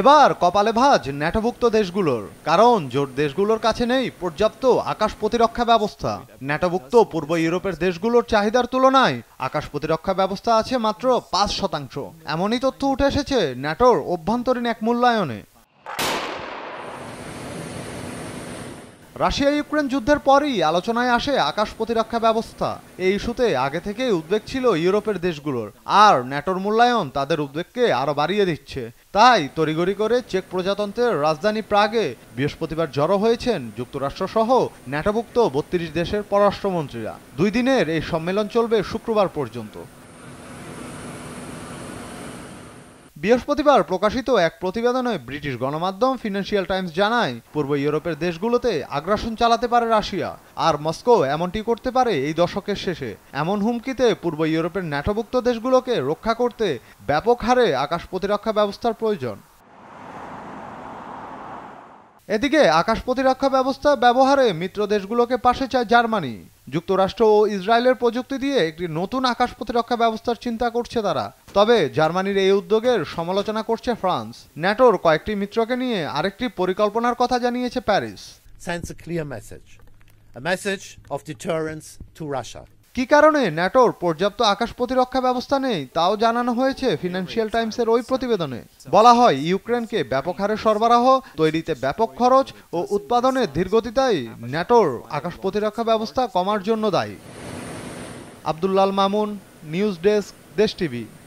এবার কপালে ভাজ ন্যাটোভুক্ত দেশগুলোর কারণ জোট দেশগুলোর কাছে নেই পর্যাপ্ত আকাশ প্রতিরক্ষা ব্যবস্থা ন্যাটোভুক্ত পূর্ব ইউরোপের দেশগুলোর চাহিদার তুলনায় আকাশ প্রতিরক্ষা ব্যবস্থা আছে মাত্র পাঁচ শতাংশ এমনই তথ্য উঠে এসেছে ন্যাটোর অভ্যন্তরীণ এক মূল্যায়নে রাশিয়া ইউক্রেন যুদ্ধের পরই আলোচনায় আসে আকাশ প্রতিরক্ষা ব্যবস্থা এই ইস্যুতে আগে থেকেই উদ্বেগ ছিল ইউরোপের দেশগুলোর আর ন্যাটোর মূল্যায়ন তাদের উদ্বেগকে আরও বাড়িয়ে দিচ্ছে তাই তড়িগড়ি করে চেক প্রজাতন্ত্রের রাজধানী প্রাগে বৃহস্পতিবার জড়ো হয়েছেন যুক্তরাষ্ট্রসহ ন্যাটোভুক্ত বত্রিশ দেশের পররাষ্ট্রমন্ত্রীরা দুই দিনের এই সম্মেলন চলবে শুক্রবার পর্যন্ত বৃহস্পতিবার প্রকাশিত এক প্রতিবেদনে ব্রিটিশ গণমাধ্যম ফিনান্সিয়াল টাইমস জানায় পূর্ব ইউরোপের দেশগুলোতে আগ্রাসন চালাতে পারে রাশিয়া আর মস্কো এমনটি করতে পারে এই দশকের শেষে এমন হুমকিতে পূর্ব ইউরোপের ন্যাটোভুক্ত দেশগুলোকে রক্ষা করতে ব্যাপক হারে আকাশ প্রতিরক্ষা ব্যবস্থার প্রয়োজন এদিকে আকাশ প্রতিরক্ষা ব্যবস্থা ব্যবহারে মিত্র দেশগুলোকে পাশে চায় জার্মানি যুক্তরাষ্ট্র ও ইসরায়েলের প্রযুক্তি দিয়ে একটি নতুন আকাশ প্রতিরক্ষা ব্যবস্থার চিন্তা করছে তারা তবে জার্মানির এই উদ্যোগের সমালোচনা করছে ফ্রান্স ন্যাটোর কয়েকটি মিত্রকে নিয়ে আরেকটি পরিকল্পনার কথা জানিয়েছে Paris sends a message a message of deterrence to Russia. কি কারণে ন্যাটোর পর্যাপ্ত আকাশ প্রতিরক্ষা ব্যবস্থা নেই তাও জানানো হয়েছে ফিনান্সিয়াল টাইমসের ওই প্রতিবেদনে বলা হয় ইউক্রেনকে ব্যাপক হারে সরবরাহ তৈরিতে ব্যাপক খরচ ও উৎপাদনের ধীরগতিতাই ন্যাটোর আকাশ প্রতিরক্ষা ব্যবস্থা কমার জন্য দায়ী Abdullah Al Mamun news desk Desh TV